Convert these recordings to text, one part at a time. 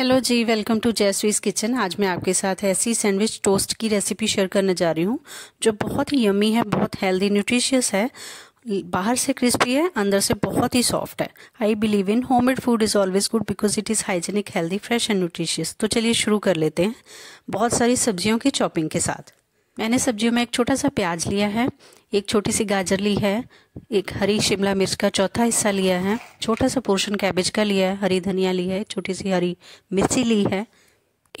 hello जी welcome to Jaiswi's kitchen आज मैं आपके साथ ऐसी सैंडविच टोस्ट की रेसिपी शेयर करने जा रही हूँ जो बहुत ही यमी है बहुत हेल्दी न्यूट्रिशियस है बाहर से क्रिस्पी है अंदर से बहुत ही सॉफ्ट है I believe in home made food is always good because it is hygienic healthy fresh and nutritious तो चलिए शुरू कर लेते हैं बहुत सारी सब्जियों की चॉपिंग के साथ मैंने सब्जियों में एक छोटा सा प्याज लिया है एक छोटी सी गाजर ली है एक हरी शिमला मिर्च का चौथा हिस्सा लिया है छोटा सा पोर्शन कैबेज का लिया है हरी धनिया ली है छोटी सी हरी मिर्ची ली है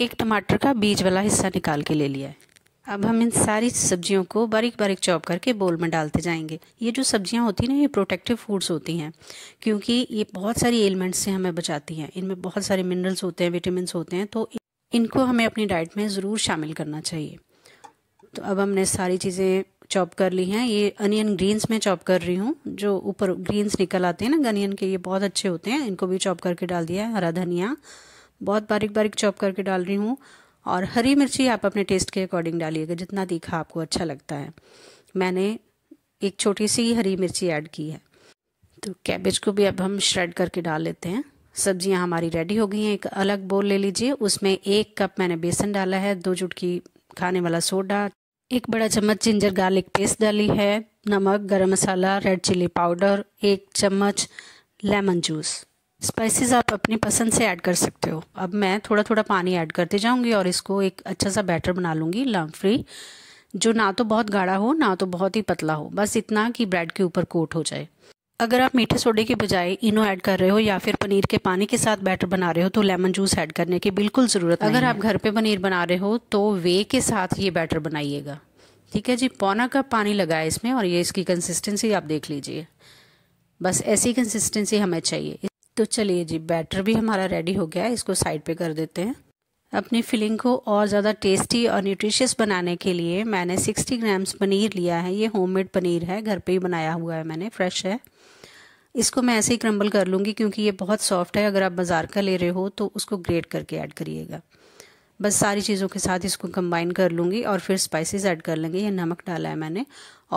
एक टमाटर का बीज वाला हिस्सा निकाल के ले लिया है अब हम इन सारी सब्जियों को बारीक बारीक चॉप करके बोल में डालते जाएंगे ये जो सब्जियाँ होती हैं ना ये प्रोटेक्टिव फूड्स होती हैं क्योंकि ये बहुत सारी एलिमेंट्स से हमें बचाती हैं इनमें बहुत सारे मिनरल्स होते हैं विटामिन होते हैं तो इनको हमें अपनी डाइट में ज़रूर शामिल करना चाहिए तो अब हमने सारी चीज़ें चॉप कर ली हैं ये अनियन ग्रीन्स में चॉप कर रही हूँ जो ऊपर ग्रीन्स निकल आते हैं ना गनियन के ये बहुत अच्छे होते हैं इनको भी चॉप करके डाल दिया है हरा धनिया बहुत बारीक बारीक चॉप करके डाल रही हूँ और हरी मिर्ची आप अपने टेस्ट के अकॉर्डिंग डालिएगा जितना तीखा आपको अच्छा लगता है मैंने एक छोटी सी हरी मिर्ची ऐड की है तो कैबेज को भी अब हम श्रेड करके डाल लेते हैं सब्जियां हमारी रेडी हो गई हैं एक अलग बोल ले लीजिए उसमें एक कप मैंने बेसन डाला है दो चुटकी खाने वाला सोडा एक बड़ा चम्मच जिंजर गार्लिक पेस्ट डाली है नमक गरम मसाला रेड चिली पाउडर एक चम्मच लेमन जूस स्पाइसेस आप अपनी पसंद से ऐड कर सकते हो अब मैं थोड़ा थोड़ा पानी ऐड करते जाऊंगी और इसको एक अच्छा सा बैटर बना लूँगी लम फ्री जो ना तो बहुत गाढ़ा हो ना तो बहुत ही पतला हो बस इतना कि ब्रेड के ऊपर कोट हो जाए अगर आप मीठे सोडे के बजाय इनो ऐड कर रहे हो या फिर पनीर के पानी के साथ बैटर बना रहे हो तो लेमन जूस ऐड करने की बिल्कुल ज़रूरत अगर आप घर पे पनीर बना रहे हो तो वे के साथ ये बैटर बनाइएगा ठीक है जी पौना कप पानी लगाए इसमें और ये इसकी कंसिस्टेंसी आप देख लीजिए बस ऐसी कंसिस्टेंसी हमें चाहिए तो चलिए जी बैटर भी हमारा रेडी हो गया है इसको साइड पे कर देते हैं अपनी फिलिंग को और ज़्यादा टेस्टी और न्यूट्रिशियस बनाने के लिए मैंने 60 ग्राम्स पनीर लिया है ये होममेड पनीर है घर पे ही बनाया हुआ है मैंने फ्रेश है इसको मैं ऐसे ही क्रम्बल कर लूँगी क्योंकि ये बहुत सॉफ्ट है अगर आप बाज़ार का ले रहे हो तो उसको ग्रेट करके ऐड करिएगा बस सारी चीज़ों के साथ इसको कंबाइन कर लूँगी और फिर स्पाइसेस ऐड कर लेंगे ये नमक डाला है मैंने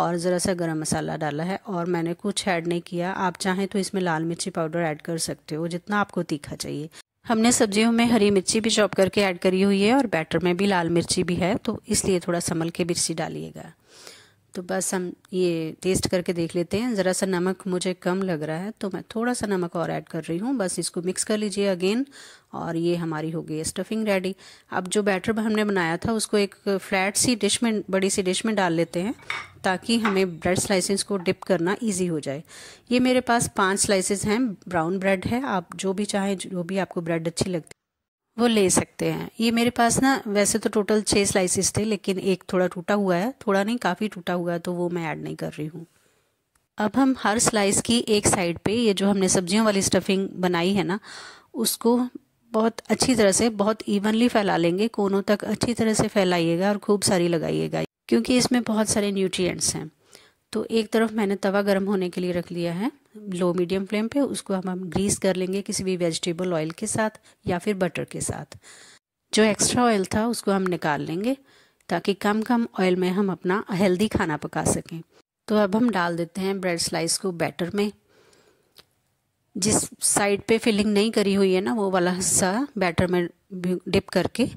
और ज़रा सा गरम मसाला डाला है और मैंने कुछ ऐड नहीं किया आप चाहें तो इसमें लाल मिर्ची पाउडर ऐड कर सकते हो जितना आपको तीखा चाहिए हमने सब्जियों में हरी मिर्ची भी चॉप करके ऐड करी हुई है और बैटर में भी लाल मिर्ची भी है तो इसलिए थोड़ा संभल के मिर्ची डालिएगा तो बस हम ये टेस्ट करके देख लेते हैं ज़रा सा नमक मुझे कम लग रहा है तो मैं थोड़ा सा नमक और ऐड कर रही हूँ बस इसको मिक्स कर लीजिए अगेन और ये हमारी हो गई स्टफिंग रेडी अब जो बैटर हमने बनाया था उसको एक फ्लैट सी डिश में बड़ी सी डिश में डाल लेते हैं ताकि हमें ब्रेड स्लाइसेस को डिप करना इजी हो जाए ये मेरे पास पांच स्लाइसेस हैं ब्राउन ब्रेड है आप जो भी चाहें जो भी आपको ब्रेड अच्छी लगती वो ले सकते हैं ये मेरे पास ना वैसे तो टोटल छः स्लाइसिस थे लेकिन एक थोड़ा टूटा हुआ है थोड़ा नहीं काफ़ी टूटा हुआ है तो वो मैं ऐड नहीं कर रही हूँ अब हम हर स्लाइस की एक साइड पे ये जो हमने सब्जियों वाली स्टफिंग बनाई है ना उसको बहुत अच्छी तरह से बहुत इवनली फैला लेंगे कोनों तक अच्छी तरह से फैलाइएगा और खूब सारी लगाइएगा क्योंकि इसमें बहुत सारे न्यूट्रिएंट्स हैं तो एक तरफ मैंने तवा गर्म होने के लिए रख लिया है लो मीडियम फ्लेम पे उसको हम हम ग्रीस कर लेंगे किसी भी वेजिटेबल ऑयल के साथ या फिर बटर के साथ जो एक्स्ट्रा ऑयल था उसको हम निकाल लेंगे ताकि कम कम ऑयल में हम अपना हेल्दी खाना पका सकें तो अब हम डाल देते हैं ब्रेड स्लाइस को बैटर में जिस साइड पे फिलिंग नहीं करी हुई है ना वो वाला हिस्सा बैटर में डिप करके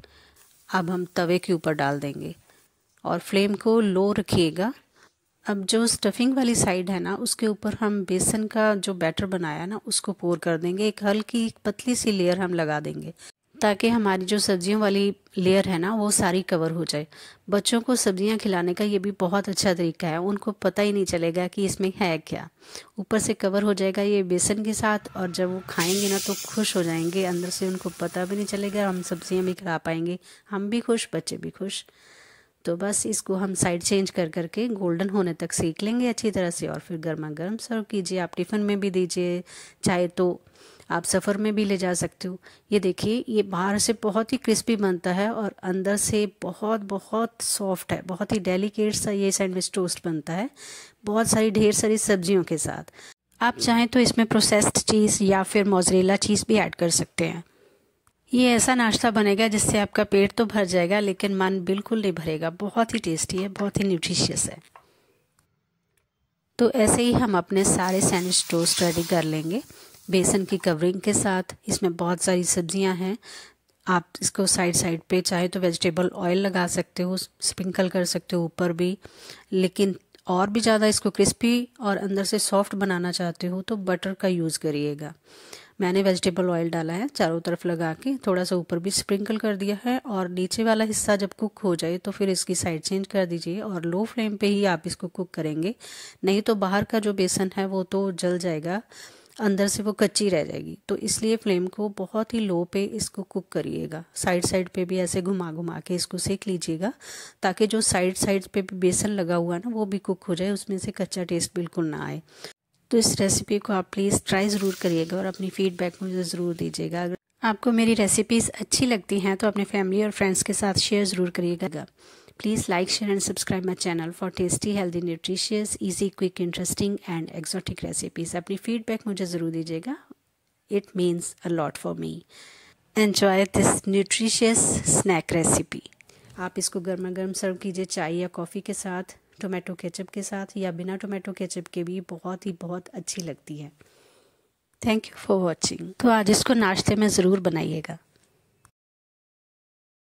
अब हम तवे के ऊपर डाल देंगे और फ्लेम को लो रखिएगा अब जो स्टफिंग वाली साइड है ना उसके ऊपर हम बेसन का जो बैटर बनाया ना उसको पोर कर देंगे एक हल्की एक पतली सी लेयर हम लगा देंगे ताकि हमारी जो सब्जियों वाली लेयर है ना वो सारी कवर हो जाए बच्चों को सब्जियां खिलाने का ये भी बहुत अच्छा तरीका है उनको पता ही नहीं चलेगा कि इसमें है क्या ऊपर से कवर हो जाएगा ये बेसन के साथ और जब वो खाएंगे ना तो खुश हो जाएंगे अंदर से उनको पता भी नहीं चलेगा हम सब्जियां भी खिला पाएंगे हम भी खुश बच्चे भी खुश तो बस इसको हम साइड चेंज कर करके गोल्डन होने तक सेक लेंगे अच्छी तरह से और फिर गर्मा गर्म सर्व कीजिए आप टिफ़िन में भी दीजिए चाहे तो आप सफ़र में भी ले जा सकते हो ये देखिए ये बाहर से बहुत ही क्रिस्पी बनता है और अंदर से बहुत बहुत सॉफ्ट है बहुत ही डेलिकेट सा ये सैंडविच टोस्ट बनता है बहुत सारी ढेर सारी सब्जियों के साथ आप चाहें तो इसमें प्रोसेस्ड चीज़ या फिर मोजरेला चीज़ भी ऐड कर सकते हैं ये ऐसा नाश्ता बनेगा जिससे आपका पेट तो भर जाएगा लेकिन मन बिल्कुल नहीं भरेगा बहुत ही टेस्टी है बहुत ही न्यूट्रिशियस है तो ऐसे ही हम अपने सारे सैंडविच टोस्ट रेडी कर लेंगे बेसन की कवरिंग के साथ इसमें बहुत सारी सब्जियां हैं आप इसको साइड साइड पे चाहे तो वेजिटेबल ऑयल लगा सकते हो स्प्रिंकल कर सकते हो ऊपर भी लेकिन और भी ज़्यादा इसको क्रिस्पी और अंदर से सॉफ्ट बनाना चाहते हो तो बटर का यूज़ करिएगा मैंने वेजिटेबल ऑयल डाला है चारों तरफ लगा के थोड़ा सा ऊपर भी स्प्रिंकल कर दिया है और नीचे वाला हिस्सा जब कुक हो जाए तो फिर इसकी साइड चेंज कर दीजिए और लो फ्लेम पे ही आप इसको कुक करेंगे नहीं तो बाहर का जो बेसन है वो तो जल जाएगा अंदर से वो कच्ची रह जाएगी तो इसलिए फ्लेम को बहुत ही लो पे इसको कुक करिएगा साइड साइड पे भी ऐसे घुमा घुमा के इसको सेक लीजिएगा ताकि जो साइड साइड पे भी बेसन लगा हुआ ना वो भी कुक हो जाए उसमें से कच्चा टेस्ट बिल्कुल ना आए तो इस रेसिपी को आप प्लीज़ ट्राई ज़रूर करिएगा और अपनी फीडबैक मुझे ज़रूर दीजिएगा अगर आपको मेरी रेसिपीज़ अच्छी लगती हैं तो अपने फैमिली और फ्रेंड्स के साथ शेयर ज़रूर करिएगा please like share and subscribe my channel for tasty healthy nutritious easy quick interesting and exotic recipes अपनी फीडबैक मुझे ज़रूर दीजिएगा it means a lot for me enjoy this nutritious snack recipe आप इसको गर्मा गर्म सर्व कीजिए चाय या कॉफ़ी के साथ टोमेटो केचप के साथ या बिना टोमेटो केचप के भी बहुत ही बहुत अच्छी लगती है थैंक यू फॉर वॉचिंग तो आज इसको नाश्ते में ज़रूर बनाइएगा